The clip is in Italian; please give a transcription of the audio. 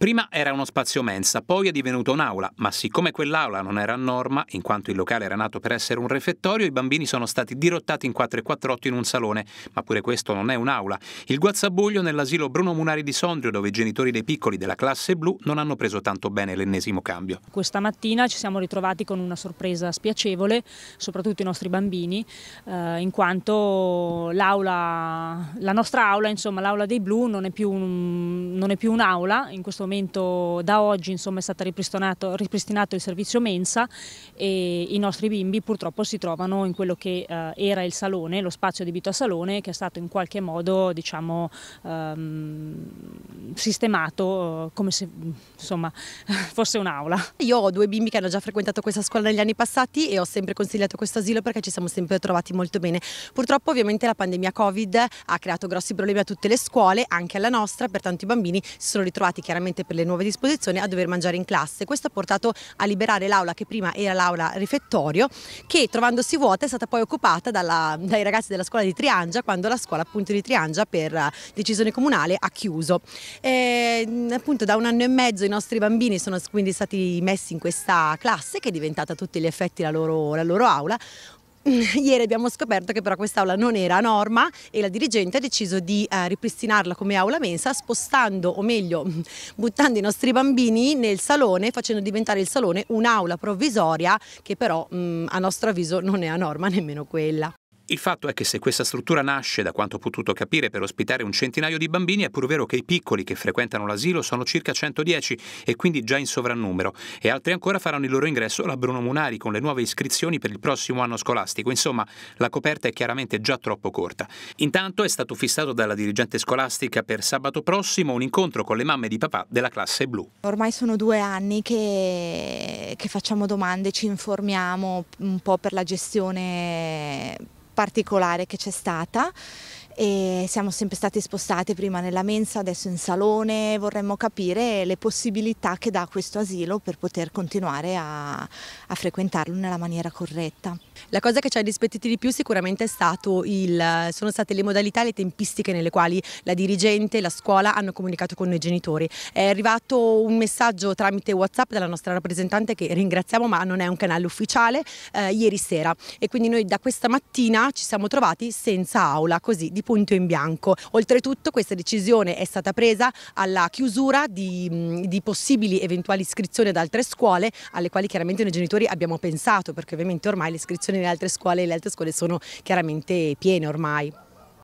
Prima era uno spazio mensa, poi è divenuto un'aula, ma siccome quell'aula non era a norma, in quanto il locale era nato per essere un refettorio, i bambini sono stati dirottati in 4 e 448 in un salone, ma pure questo non è un'aula. Il guazzabuglio nell'asilo Bruno Munari di Sondrio, dove i genitori dei piccoli della classe blu non hanno preso tanto bene l'ennesimo cambio. Questa mattina ci siamo ritrovati con una sorpresa spiacevole, soprattutto i nostri bambini, eh, in quanto l'aula, la nostra aula, insomma l'aula dei blu, non è più un'aula, in questo momento momento da oggi insomma, è stato ripristinato, ripristinato, il servizio mensa e i nostri bimbi purtroppo si trovano in quello che eh, era il salone, lo spazio adibito a salone che è stato in qualche modo diciamo, ehm, sistemato eh, come se insomma, fosse un'aula. Io ho due bimbi che hanno già frequentato questa scuola negli anni passati e ho sempre consigliato questo asilo perché ci siamo sempre trovati molto bene. Purtroppo ovviamente la pandemia Covid ha creato grossi problemi a tutte le scuole, anche alla nostra, pertanto i bambini si sono ritrovati chiaramente sicuramente per le nuove disposizioni a dover mangiare in classe. Questo ha portato a liberare l'aula che prima era l'aula refettorio che trovandosi vuota è stata poi occupata dalla, dai ragazzi della scuola di Triangia quando la scuola appunto di Triangia per decisione comunale ha chiuso. E, ehm, appunto da un anno e mezzo i nostri bambini sono quindi stati messi in questa classe che è diventata a tutti gli effetti la loro, la loro aula Ieri abbiamo scoperto che però quest'aula non era a norma e la dirigente ha deciso di eh, ripristinarla come aula mensa spostando o meglio buttando i nostri bambini nel salone facendo diventare il salone un'aula provvisoria che però mm, a nostro avviso non è a norma nemmeno quella. Il fatto è che se questa struttura nasce, da quanto ho potuto capire, per ospitare un centinaio di bambini, è pur vero che i piccoli che frequentano l'asilo sono circa 110 e quindi già in sovrannumero, e altri ancora faranno il loro ingresso alla Bruno Munari con le nuove iscrizioni per il prossimo anno scolastico. Insomma, la coperta è chiaramente già troppo corta. Intanto è stato fissato dalla dirigente scolastica per sabato prossimo un incontro con le mamme di papà della classe blu. Ormai sono due anni che, che facciamo domande, ci informiamo un po' per la gestione particolare che c'è stata e siamo sempre state spostate prima nella mensa, adesso in salone, vorremmo capire le possibilità che dà questo asilo per poter continuare a, a frequentarlo nella maniera corretta. La cosa che ci ha dispettiti di più sicuramente il, sono state le modalità e le tempistiche nelle quali la dirigente e la scuola hanno comunicato con noi genitori. È arrivato un messaggio tramite Whatsapp dalla nostra rappresentante che ringraziamo ma non è un canale ufficiale eh, ieri sera e quindi noi da questa mattina ci siamo trovati senza aula così di punto in bianco. Oltretutto questa decisione è stata presa alla chiusura di, mm, di possibili eventuali iscrizioni ad altre scuole, alle quali chiaramente noi genitori abbiamo pensato, perché ovviamente ormai le iscrizioni nelle altre scuole, le altre scuole sono chiaramente piene ormai.